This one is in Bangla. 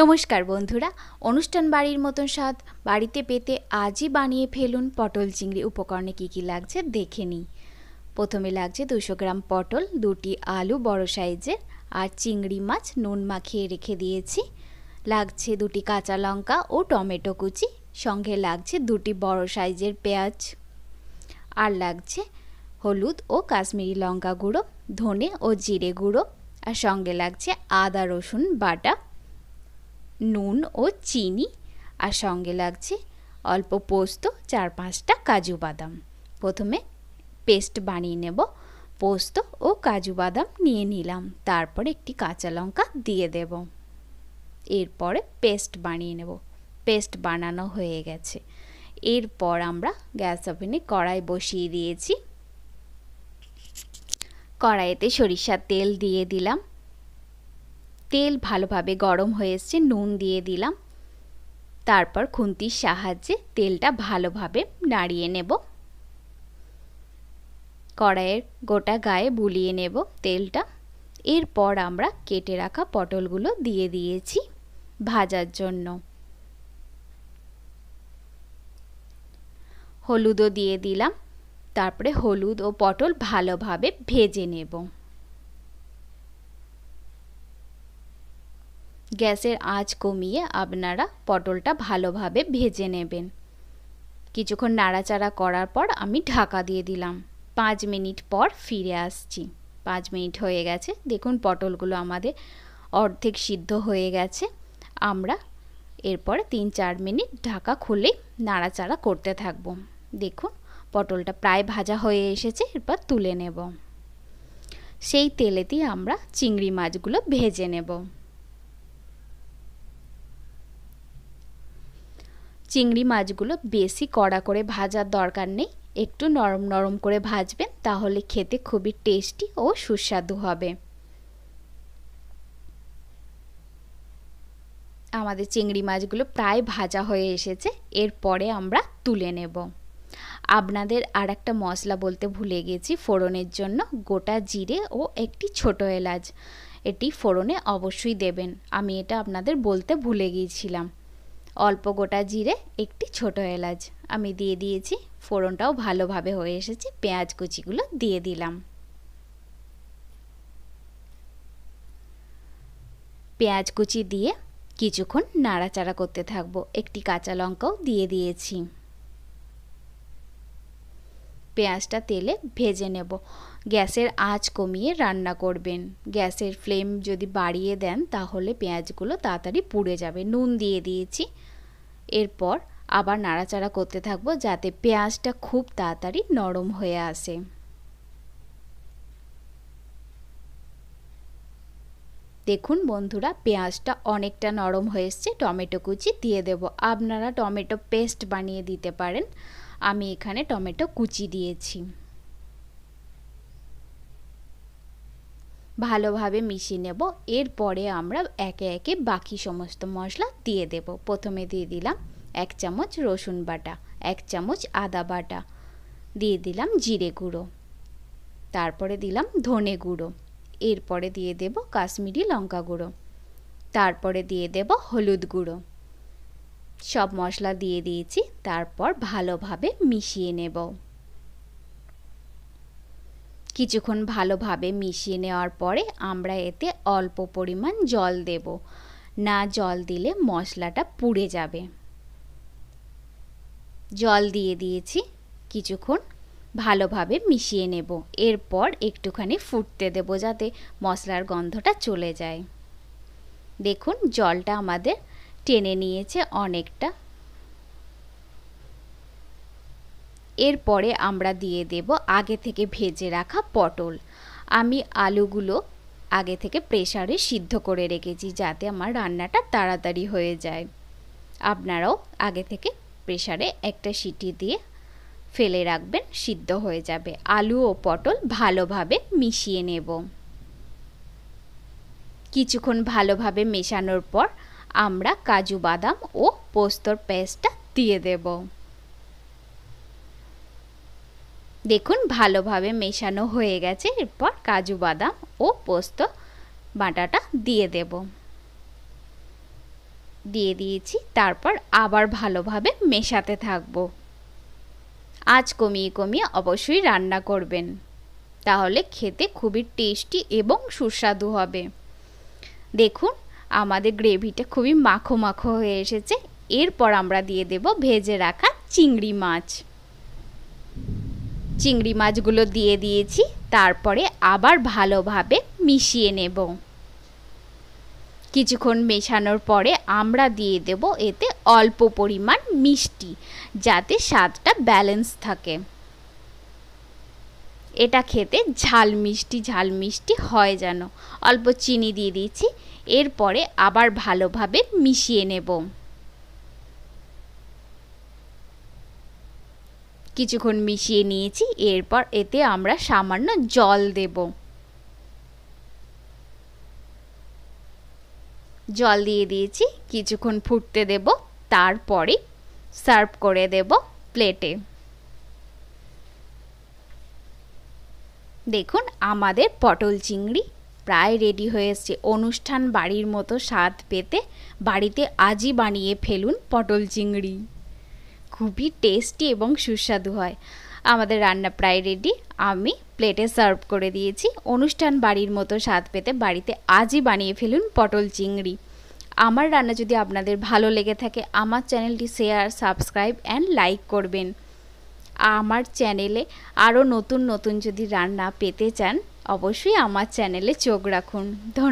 নমস্কার বন্ধুরা অনুষ্ঠান বাড়ির মতন স্বাদ বাড়িতে পেতে আজই বানিয়ে ফেলুন পটল চিংড়ি উপকরণে কী কী লাগছে দেখে নিই প্রথমে লাগছে দুশো গ্রাম পটল দুটি আলু বড় সাইজের আর চিংড়ি মাছ নুন মাখিয়ে রেখে দিয়েছি লাগছে দুটি কাঁচা লঙ্কা ও টমেটো কুচি সঙ্গে লাগছে দুটি বড় সাইজের পেঁয়াজ আর লাগছে হলুদ ও কাশ্মীরি লঙ্কা গুঁড়ো ধনে ও জিরে গুঁড়ো আর সঙ্গে লাগছে আদা রসুন বাটা নুন ও চিনি আর সঙ্গে লাগছে অল্প পোস্ত চার পাঁচটা কাজু বাদাম প্রথমে পেস্ট বানিয়ে নেব পোস্ত ও কাজু বাদাম নিয়ে নিলাম তারপর একটি কাঁচা লঙ্কা দিয়ে দেব এরপরে পেস্ট বানিয়ে নেব পেস্ট বানানো হয়ে গেছে এরপর আমরা গ্যাস ওভেনে কড়াই বসিয়ে দিয়েছি কড়াইতে সরিষার তেল দিয়ে দিলাম তেল ভালোভাবে গরম হয়ে এসছে নুন দিয়ে দিলাম তারপর খুন্তির সাহায্যে তেলটা ভালোভাবে নাড়িয়ে নেব কড়াইয়ের গোটা গায়ে বুলিয়ে নেব তেলটা এরপর আমরা কেটে রাখা পটলগুলো দিয়ে দিয়েছি ভাজার জন্য হলুদও দিয়ে দিলাম তারপরে হলুদ ও পটল ভালোভাবে ভেজে নেব গ্যাসের আঁচ কমিয়ে আপনারা পটলটা ভালোভাবে ভেজে নেবেন কিছুক্ষণ নাড়াচাড়া করার পর আমি ঢাকা দিয়ে দিলাম পাঁচ মিনিট পর ফিরে আসছি পাঁচ মিনিট হয়ে গেছে দেখুন পটলগুলো আমাদের অর্ধেক সিদ্ধ হয়ে গেছে আমরা এরপরে তিন চার মিনিট ঢাকা খুলে নাড়াচাড়া করতে থাকব দেখুন পটলটা প্রায় ভাজা হয়ে এসেছে এরপর তুলে নেব সেই তেলেতেই আমরা চিংড়ি মাছগুলো ভেজে নেব চিংড়ি মাছগুলো বেশি কড়া করে ভাজার দরকার নেই একটু নরম নরম করে ভাজবেন তাহলে খেতে খুবই টেস্টি ও সুস্বাদু হবে আমাদের চিংড়ি মাছগুলো প্রায় ভাজা হয়ে এসেছে এরপরে আমরা তুলে নেব আপনাদের আর একটা মশলা বলতে ভুলে গেছি ফোড়নের জন্য গোটা জিরে ও একটি ছোট এলাচ এটি ফোড়নে অবশ্যই দেবেন আমি এটা আপনাদের বলতে ভুলে গিয়েছিলাম অল্প গোটা জিরে একটি ছোট এলাচ আমি দিয়ে দিয়েছি ফোড়নটাও ভালোভাবে হয়ে এসেছে পেঁয়াজ কুচিগুলো দিয়ে দিলাম পেঁয়াজ কুচি দিয়ে কিছুক্ষণ নাড়াচাড়া করতে থাকবো একটি কাঁচা লঙ্কাও দিয়ে দিয়েছি পেঁয়াজটা তেলে ভেজে নেব গ্যাসের আঁচ কমিয়ে রান্না করবেন গ্যাসের ফ্লেম যদি বাড়িয়ে দেন তাহলে পেঁয়াজগুলো তাড়াতাড়ি পুড়ে যাবে নুন দিয়ে দিয়েছি এরপর আবার নাড়াচাড়া করতে থাকবো যাতে পেঁয়াজটা খুব তাড়াতাড়ি নরম হয়ে আসে দেখুন বন্ধুরা পেঁয়াজটা অনেকটা নরম হয়ে এসছে টমেটো কুচি দিয়ে দেব আপনারা টমেটো পেস্ট বানিয়ে দিতে পারেন আমি এখানে টমেটো কুচি দিয়েছি ভালোভাবে মিশিয়ে নেব এরপরে আমরা একে একে বাকি সমস্ত মশলা দিয়ে দেব প্রথমে দিয়ে দিলাম এক চামচ রসুন বাটা এক চামচ আদা বাটা দিয়ে দিলাম জিরে গুঁড়ো তারপরে দিলাম ধনে গুঁড়ো এরপরে দিয়ে দেব কাশ্মীরি লঙ্কা গুঁড়ো তারপরে দিয়ে দেব হলুদ গুঁড়ো সব মশলা দিয়ে দিয়েছি তারপর ভালোভাবে মিশিয়ে নেব কিছুক্ষণ ভালোভাবে মিশিয়ে নেওয়ার পরে আমরা এতে অল্প পরিমাণ জল দেব না জল দিলে মশলাটা পুড়ে যাবে জল দিয়ে দিয়েছি কিছুক্ষণ ভালোভাবে মিশিয়ে নেব এরপর একটুখানি ফুটতে দেবো যাতে মশলার গন্ধটা চলে যায় দেখুন জলটা আমাদের টেনে নিয়েছে অনেকটা এরপরে আমরা দিয়ে দেব আগে থেকে ভেজে রাখা পটল আমি আলুগুলো আগে থেকে প্রেশারে সিদ্ধ করে রেখেছি যাতে আমার রান্নাটা তাড়াতাড়ি হয়ে যায় আপনারাও আগে থেকে প্রেশারে একটা সিটি দিয়ে ফেলে রাখবেন সিদ্ধ হয়ে যাবে আলু ও পটল ভালোভাবে মিশিয়ে নেব কিছুক্ষণ ভালোভাবে মেশানোর পর আমরা কাজু বাদাম ও পোস্তর পেস্টটা দিয়ে দেব দেখুন ভালোভাবে মেশানো হয়ে গেছে এরপর কাজু বাদাম ও পোস্ত বাটাটা দিয়ে দেব দিয়ে দিয়েছি তারপর আবার ভালোভাবে মেশাতে থাকবো আজ কমিয়ে কমিয়ে অবশ্যই রান্না করবেন তাহলে খেতে খুবই টেস্টি এবং সুস্বাদু হবে দেখুন আমাদের গ্রেভিটা খুবই মাখো মাখো হয়ে এসেছে এরপর আমরা দিয়ে দেব ভেজে রাখা চিংড়ি মাছ চিংড়ি মাছগুলো দিয়ে দিয়েছি তারপরে আবার ভালোভাবে মিশিয়ে নেব কিছুক্ষণ মেশানোর পরে আমরা দিয়ে দেব এতে অল্প পরিমাণ মিষ্টি যাতে স্বাদটা ব্যালেন্স থাকে এটা খেতে ঝাল মিষ্টি ঝাল মিষ্টি হয় যেন অল্প চিনি দিয়ে দিয়েছি এরপরে আবার ভালোভাবে মিশিয়ে নেব কিছুক্ষণ মিশিয়ে নিয়েছি এরপর এতে আমরা সামান্য জল দেবো জল দিয়ে দিয়েছি কিছুক্ষণ ফুটতে দেব তারপরে সার্ভ করে দেব প্লেটে দেখুন আমাদের পটল চিংড়ি প্রায় রেডি হয়ে অনুষ্ঠান বাড়ির মতো স্বাদ পেতে বাড়িতে আজই বানিয়ে ফেলুন পটল চিংড়ি খুবই টেস্টি এবং সুস্বাদু হয় আমাদের রান্না প্রায় রেডি আমি প্লেটে সার্ভ করে দিয়েছি অনুষ্ঠান বাড়ির মতো স্বাদ পেতে বাড়িতে আজই বানিয়ে ফেলুন পটল চিংড়ি আমার রান্না যদি আপনাদের ভালো লেগে থাকে আমার চ্যানেলটি শেয়ার সাবস্ক্রাইব অ্যান্ড লাইক করবেন আমার চ্যানেলে আরও নতুন নতুন যদি রান্না পেতে চান অবশ্যই আমার চ্যানেলে চোখ রাখুন ধন্যবাদ